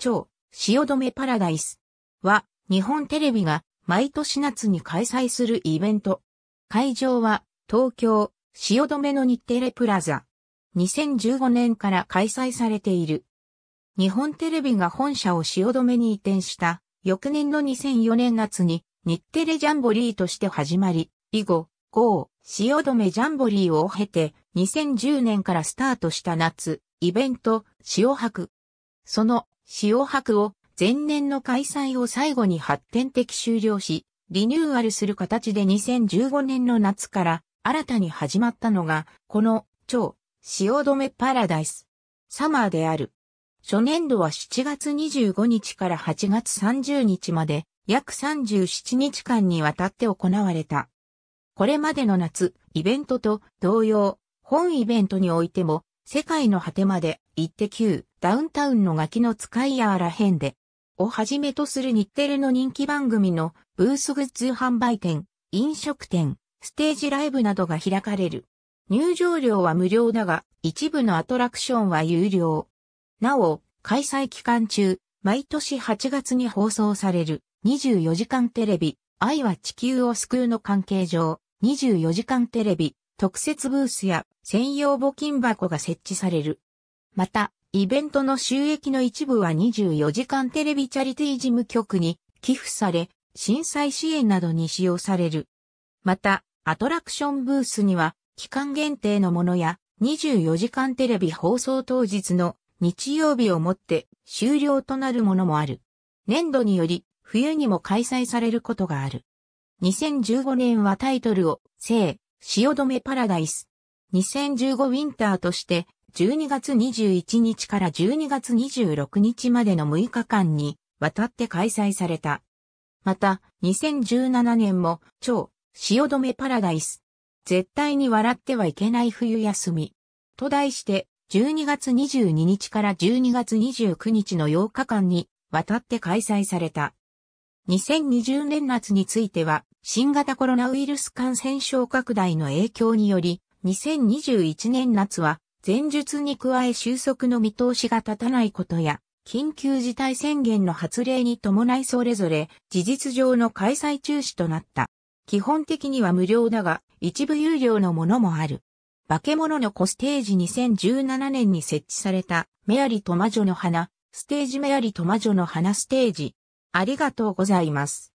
超、汐留パラダイスは、日本テレビが毎年夏に開催するイベント。会場は、東京、汐留の日テレプラザ。2015年から開催されている。日本テレビが本社を汐留に移転した、翌年の2004年夏に、日テレジャンボリーとして始まり、以後、5、汐留ジャンボリーを経て、2010年からスタートした夏、イベント、潮博。その塩博を前年の開催を最後に発展的終了し、リニューアルする形で2015年の夏から新たに始まったのが、この超塩止めパラダイスサマーである。初年度は7月25日から8月30日まで約37日間にわたって行われた。これまでの夏、イベントと同様、本イベントにおいても世界の果てまで、行って旧、ダウンタウンのガキの使いやあらへんで、をはじめとする日テレの人気番組のブースグッズ販売店、飲食店、ステージライブなどが開かれる。入場料は無料だが、一部のアトラクションは有料。なお、開催期間中、毎年8月に放送される24時間テレビ、愛は地球を救うの関係上、24時間テレビ、特設ブースや専用募金箱が設置される。また、イベントの収益の一部は24時間テレビチャリティー事務局に寄付され、震災支援などに使用される。また、アトラクションブースには、期間限定のものや、24時間テレビ放送当日の日曜日をもって終了となるものもある。年度により、冬にも開催されることがある。2015年はタイトルを、聖、汐留パラダイス。2015ウィンターとして、12月21日から12月26日までの6日間に、わたって開催された。また、2017年も、超、汐留パラダイス。絶対に笑ってはいけない冬休み。と題して、12月22日から12月29日の8日間に、わたって開催された。2020年末については、新型コロナウイルス感染症拡大の影響により、2021年夏は前述に加え収束の見通しが立たないことや、緊急事態宣言の発令に伴いそれぞれ事実上の開催中止となった。基本的には無料だが、一部有料のものもある。化け物の子ステージ2017年に設置された、メアリと魔女の花、ステージメアリと魔女の花ステージ。ありがとうございます。